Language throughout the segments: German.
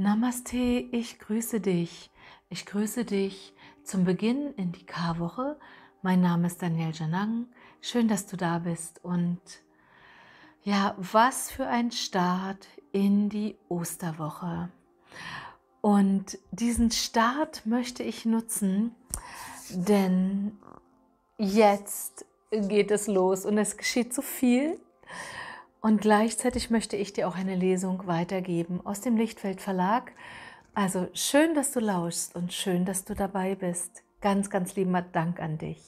Namaste, ich grüße dich. Ich grüße dich zum Beginn in die K-Woche. Mein Name ist Daniel Janang. Schön, dass du da bist. Und ja, was für ein Start in die Osterwoche. Und diesen Start möchte ich nutzen, denn jetzt geht es los und es geschieht so viel. Und gleichzeitig möchte ich dir auch eine Lesung weitergeben aus dem Lichtfeld Verlag. Also schön, dass du lauschst und schön, dass du dabei bist. Ganz, ganz lieber Dank an dich.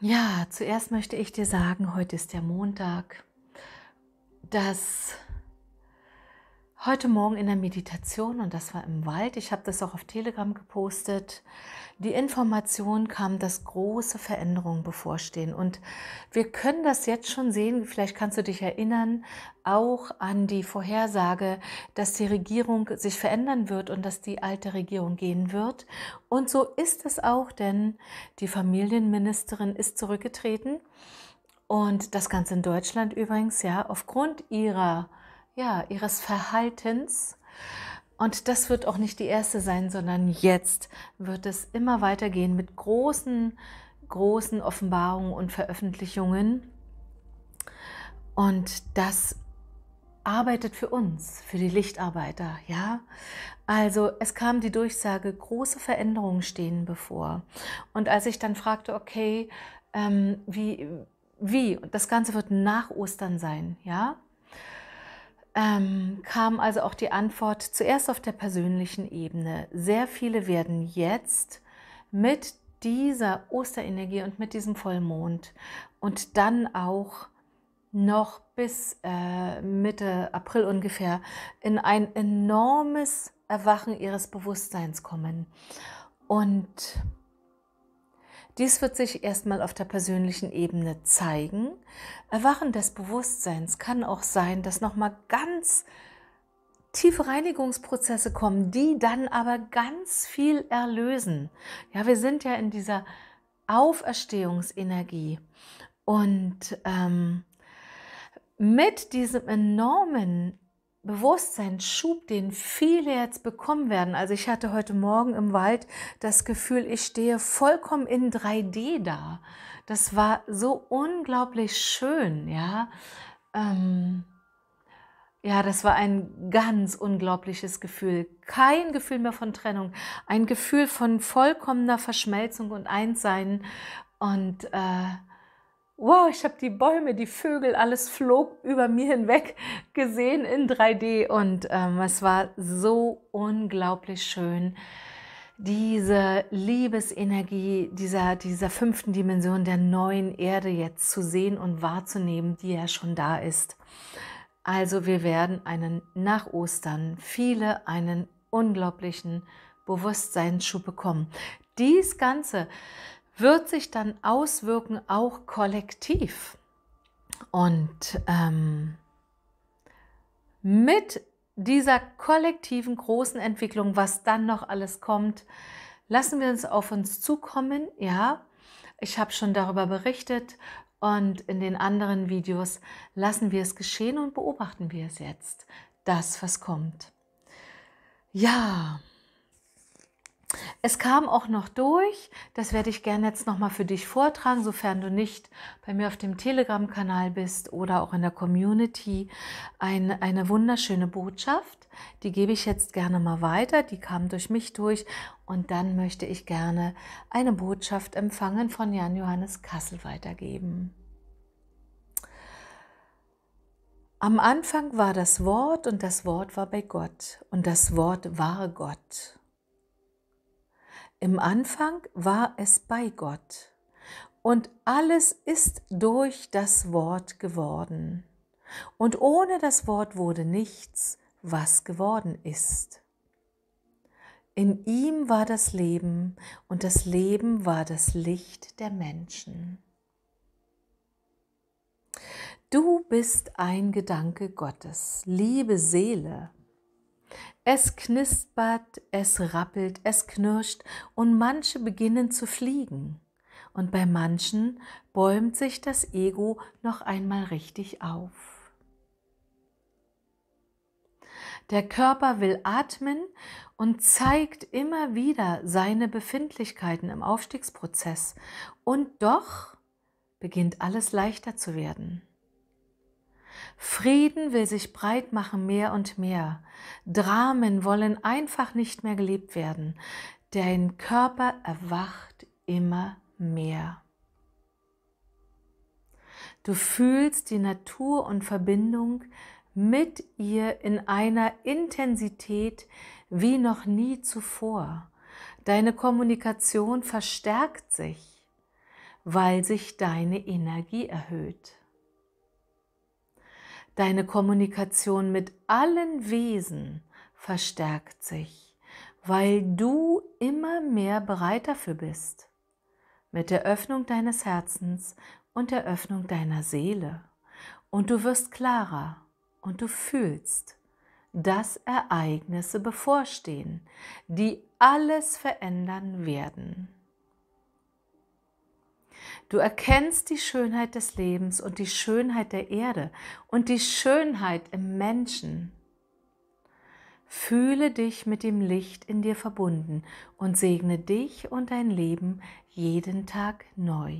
Ja, zuerst möchte ich dir sagen, heute ist der Montag, dass heute Morgen in der Meditation und das war im Wald. Ich habe das auch auf Telegram gepostet. Die Information kam, dass große Veränderungen bevorstehen und wir können das jetzt schon sehen. Vielleicht kannst du dich erinnern auch an die Vorhersage, dass die Regierung sich verändern wird und dass die alte Regierung gehen wird. Und so ist es auch, denn die Familienministerin ist zurückgetreten und das Ganze in Deutschland übrigens ja aufgrund ihrer äh, ja, ihres Verhaltens. Und das wird auch nicht die erste sein, sondern jetzt wird es immer weitergehen mit großen, großen Offenbarungen und Veröffentlichungen. Und das arbeitet für uns, für die Lichtarbeiter, ja. Also es kam die Durchsage, große Veränderungen stehen bevor. Und als ich dann fragte, okay, ähm, wie, wie, das Ganze wird nach Ostern sein, ja, ähm, kam also auch die Antwort zuerst auf der persönlichen Ebene. Sehr viele werden jetzt mit dieser Osterenergie und mit diesem Vollmond und dann auch noch bis äh, Mitte April ungefähr in ein enormes Erwachen ihres Bewusstseins kommen. Und dies wird sich erstmal auf der persönlichen Ebene zeigen. Erwachen des Bewusstseins kann auch sein, dass nochmal ganz tiefe Reinigungsprozesse kommen, die dann aber ganz viel erlösen. Ja, wir sind ja in dieser Auferstehungsenergie und ähm, mit diesem enormen Bewusstseinsschub, den viele jetzt bekommen werden. Also ich hatte heute Morgen im Wald das Gefühl, ich stehe vollkommen in 3D da. Das war so unglaublich schön, ja. Ähm ja, das war ein ganz unglaubliches Gefühl. Kein Gefühl mehr von Trennung. Ein Gefühl von vollkommener Verschmelzung und Einssein. Und äh, wow, ich habe die Bäume, die Vögel, alles flog über mir hinweg gesehen in 3D und ähm, es war so unglaublich schön. Diese Liebesenergie dieser, dieser fünften Dimension der neuen Erde jetzt zu sehen und wahrzunehmen, die ja schon da ist. Also wir werden einen nach Ostern viele einen unglaublichen Bewusstseinsschub bekommen. Dies Ganze wird sich dann auswirken, auch kollektiv. Und ähm, mit dieser kollektiven großen Entwicklung, was dann noch alles kommt, lassen wir uns auf uns zukommen. Ja, ich habe schon darüber berichtet und in den anderen Videos lassen wir es geschehen und beobachten wir es jetzt, das, was kommt. Ja. Es kam auch noch durch, das werde ich gerne jetzt nochmal für dich vortragen, sofern du nicht bei mir auf dem Telegram-Kanal bist oder auch in der Community, ein, eine wunderschöne Botschaft. Die gebe ich jetzt gerne mal weiter, die kam durch mich durch und dann möchte ich gerne eine Botschaft empfangen von Jan Johannes Kassel weitergeben. Am Anfang war das Wort und das Wort war bei Gott und das Wort war Gott. Im Anfang war es bei Gott und alles ist durch das Wort geworden. Und ohne das Wort wurde nichts, was geworden ist. In ihm war das Leben und das Leben war das Licht der Menschen. Du bist ein Gedanke Gottes, liebe Seele. Es knispert, es rappelt, es knirscht und manche beginnen zu fliegen. Und bei manchen bäumt sich das Ego noch einmal richtig auf. Der Körper will atmen und zeigt immer wieder seine Befindlichkeiten im Aufstiegsprozess. Und doch beginnt alles leichter zu werden. Frieden will sich breit machen mehr und mehr. Dramen wollen einfach nicht mehr gelebt werden. Dein Körper erwacht immer mehr. Du fühlst die Natur und Verbindung mit ihr in einer Intensität wie noch nie zuvor. Deine Kommunikation verstärkt sich, weil sich deine Energie erhöht. Deine Kommunikation mit allen Wesen verstärkt sich, weil du immer mehr bereit dafür bist. Mit der Öffnung deines Herzens und der Öffnung deiner Seele. Und du wirst klarer und du fühlst, dass Ereignisse bevorstehen, die alles verändern werden. Du erkennst die Schönheit des Lebens und die Schönheit der Erde und die Schönheit im Menschen. Fühle dich mit dem Licht in dir verbunden und segne dich und dein Leben jeden Tag neu.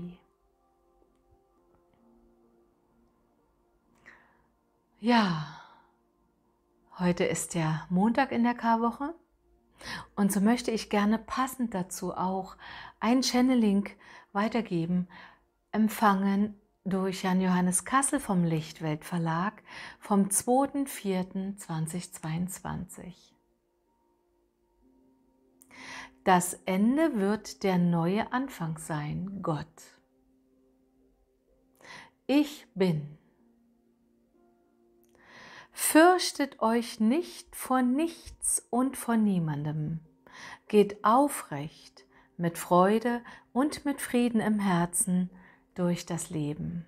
Ja, heute ist der Montag in der Karwoche. Und so möchte ich gerne passend dazu auch ein Channeling weitergeben, empfangen durch Jan Johannes Kassel vom Lichtwelt Verlag vom 2.4.2022. Das Ende wird der neue Anfang sein, Gott. Ich bin. Fürchtet euch nicht vor nichts und vor niemandem. Geht aufrecht, mit Freude und mit Frieden im Herzen durch das Leben.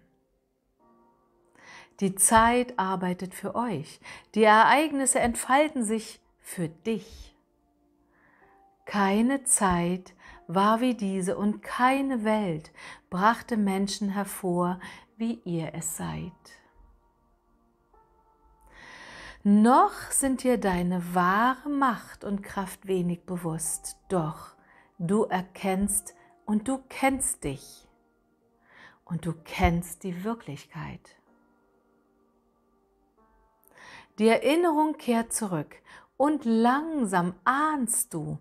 Die Zeit arbeitet für euch. Die Ereignisse entfalten sich für dich. Keine Zeit war wie diese und keine Welt brachte Menschen hervor, wie ihr es seid noch sind dir deine wahre Macht und Kraft wenig bewusst, doch du erkennst und du kennst dich und du kennst die Wirklichkeit. Die Erinnerung kehrt zurück und langsam ahnst du,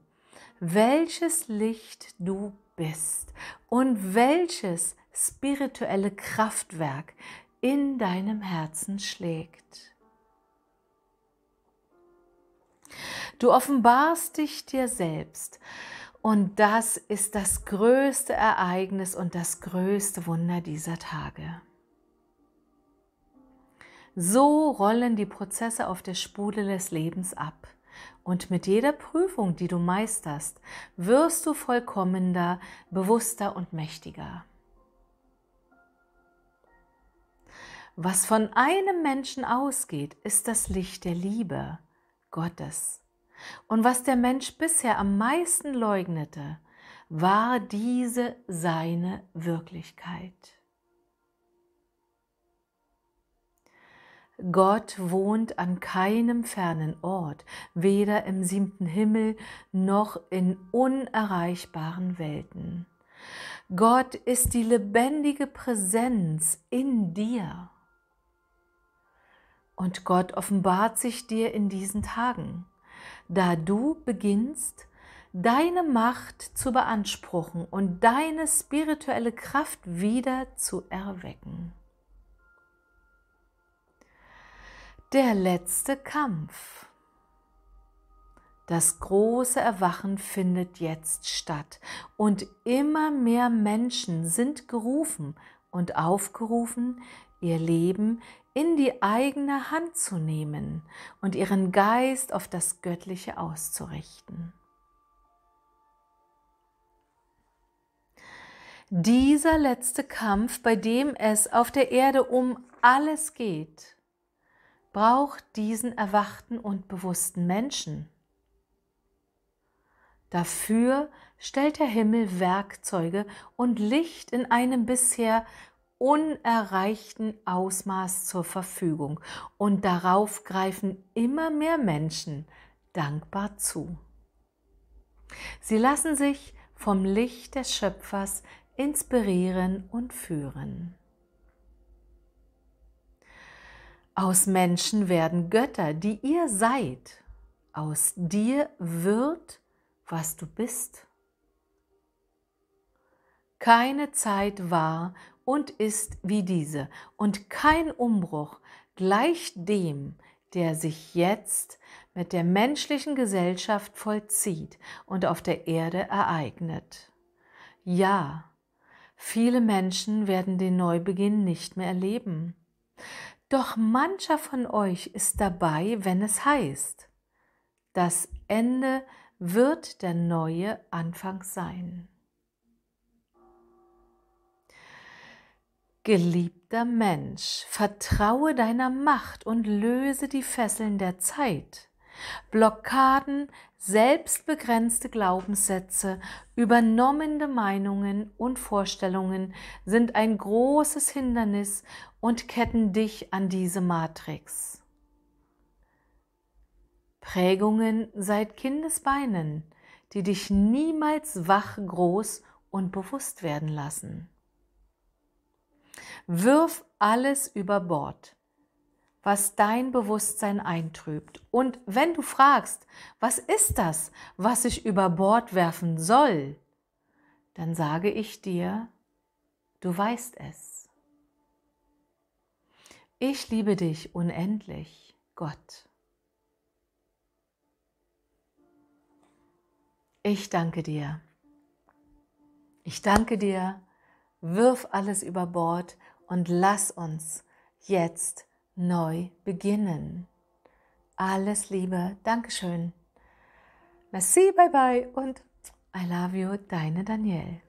welches Licht du bist und welches spirituelle Kraftwerk in deinem Herzen schlägt. Du offenbarst dich dir selbst. Und das ist das größte Ereignis und das größte Wunder dieser Tage. So rollen die Prozesse auf der Spule des Lebens ab. Und mit jeder Prüfung, die du meisterst, wirst du vollkommener, bewusster und mächtiger. Was von einem Menschen ausgeht, ist das Licht der Liebe. Gottes. Und was der Mensch bisher am meisten leugnete, war diese seine Wirklichkeit. Gott wohnt an keinem fernen Ort, weder im siebten Himmel noch in unerreichbaren Welten. Gott ist die lebendige Präsenz in dir. Und Gott offenbart sich dir in diesen Tagen, da du beginnst, deine Macht zu beanspruchen und deine spirituelle Kraft wieder zu erwecken. Der letzte Kampf. Das große Erwachen findet jetzt statt und immer mehr Menschen sind gerufen und aufgerufen, ihr Leben in die eigene Hand zu nehmen und ihren Geist auf das Göttliche auszurichten. Dieser letzte Kampf, bei dem es auf der Erde um alles geht, braucht diesen erwachten und bewussten Menschen. Dafür stellt der Himmel Werkzeuge und Licht in einem bisher unerreichten Ausmaß zur Verfügung und darauf greifen immer mehr Menschen dankbar zu. Sie lassen sich vom Licht des Schöpfers inspirieren und führen. Aus Menschen werden Götter, die ihr seid. Aus dir wird, was du bist. Keine Zeit war, und ist wie diese. Und kein Umbruch gleich dem, der sich jetzt mit der menschlichen Gesellschaft vollzieht und auf der Erde ereignet. Ja, viele Menschen werden den Neubeginn nicht mehr erleben. Doch mancher von euch ist dabei, wenn es heißt, das Ende wird der neue Anfang sein. Geliebter Mensch, vertraue deiner Macht und löse die Fesseln der Zeit. Blockaden, selbstbegrenzte Glaubenssätze, übernommene Meinungen und Vorstellungen sind ein großes Hindernis und ketten dich an diese Matrix. Prägungen seit Kindesbeinen, die dich niemals wach, groß und bewusst werden lassen. Wirf alles über Bord, was dein Bewusstsein eintrübt. Und wenn du fragst, was ist das, was ich über Bord werfen soll, dann sage ich dir, du weißt es. Ich liebe dich unendlich, Gott. Ich danke dir. Ich danke dir wirf alles über Bord und lass uns jetzt neu beginnen. Alles Liebe, Dankeschön. Merci, bye bye und I love you, deine Danielle.